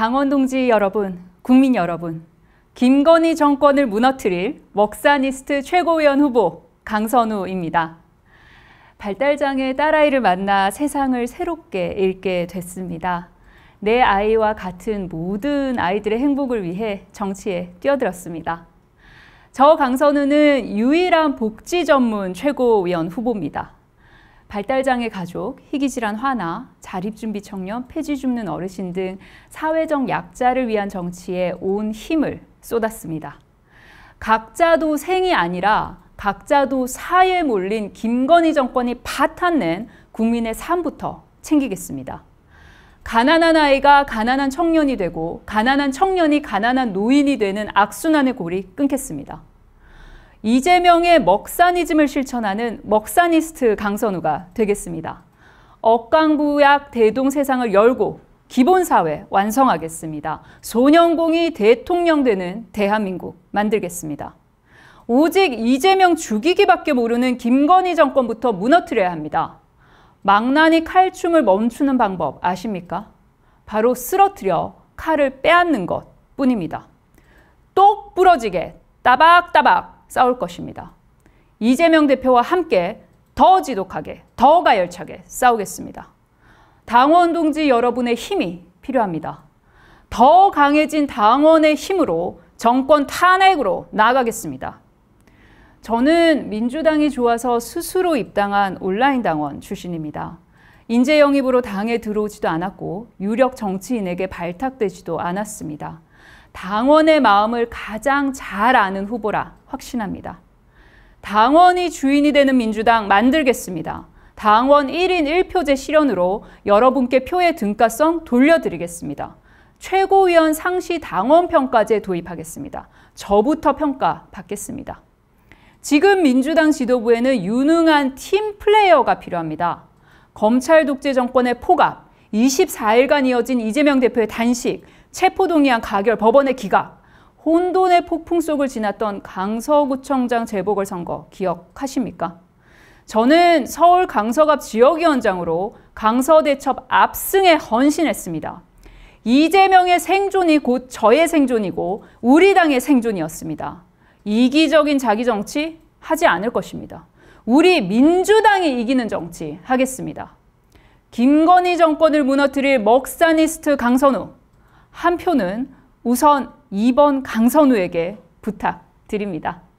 당원 동지 여러분, 국민 여러분, 김건희 정권을 무너뜨릴 먹사니스트 최고위원 후보 강선우입니다. 발달장애 딸아이를 만나 세상을 새롭게 읽게 됐습니다. 내 아이와 같은 모든 아이들의 행복을 위해 정치에 뛰어들었습니다. 저 강선우는 유일한 복지 전문 최고위원 후보입니다. 발달장애 가족, 희귀질환 화나, 자립준비 청년, 폐지 줍는 어르신 등 사회적 약자를 위한 정치에 온 힘을 쏟았습니다. 각자도 생이 아니라 각자도 사에 몰린 김건희 정권이 바탄낸 국민의 삶부터 챙기겠습니다. 가난한 아이가 가난한 청년이 되고 가난한 청년이 가난한 노인이 되는 악순환의 골이 끊겠습니다. 이재명의 먹사니즘을 실천하는 먹사니스트 강선우가 되겠습니다. 억강부약 대동세상을 열고 기본사회 완성하겠습니다. 소년공이 대통령 되는 대한민국 만들겠습니다. 오직 이재명 죽이기밖에 모르는 김건희 정권부터 무너뜨려야 합니다. 망나니 칼춤을 멈추는 방법 아십니까? 바로 쓰러뜨려 칼을 빼앗는 것 뿐입니다. 똑 부러지게 따박따박 싸울 것입니다. 이재명 대표와 함께 더 지독하게, 더 가열차게 싸우겠습니다. 당원 동지 여러분의 힘이 필요합니다. 더 강해진 당원의 힘으로 정권 탄핵으로 나가겠습니다 저는 민주당이 좋아서 스스로 입당한 온라인 당원 출신입니다. 인재 영입으로 당에 들어오지도 않았고 유력 정치인에게 발탁되지도 않았습니다. 당원의 마음을 가장 잘 아는 후보라 확신합니다. 당원이 주인이 되는 민주당 만들겠습니다. 당원 1인 1표제 실현으로 여러분께 표의 등가성 돌려드리겠습니다. 최고위원 상시 당원 평가제 도입하겠습니다. 저부터 평가 받겠습니다. 지금 민주당 지도부에는 유능한 팀 플레이어가 필요합니다. 검찰 독재 정권의 포갑, 24일간 이어진 이재명 대표의 단식, 체포동의안 가결 법원의 기각, 혼돈의 폭풍 속을 지났던 강서구청장 재보궐선거 기억하십니까? 저는 서울 강서갑 지역위원장으로 강서대첩 압승에 헌신했습니다. 이재명의 생존이 곧 저의 생존이고 우리 당의 생존이었습니다. 이기적인 자기 정치 하지 않을 것입니다. 우리 민주당이 이기는 정치 하겠습니다. 김건희 정권을 무너뜨릴 먹사니스트 강선우. 한 표는 우선 2번 강선우에게 부탁드립니다.